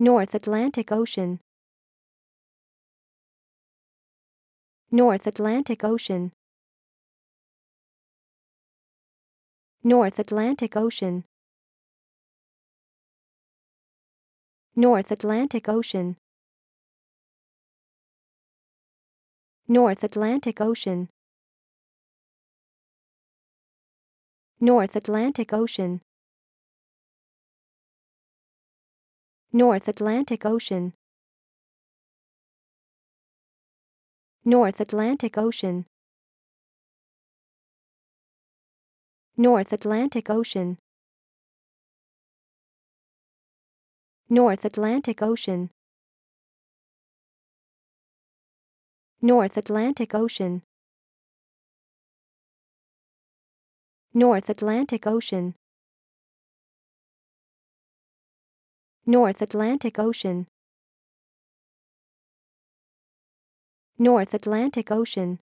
North Atlantic Ocean North Atlantic Ocean North Atlantic Ocean North Atlantic Ocean North Atlantic Ocean North Atlantic Ocean North Atlantic Ocean North Atlantic Ocean North Atlantic Ocean North Atlantic Ocean North Atlantic Ocean North Atlantic Ocean North Atlantic Ocean North Atlantic Ocean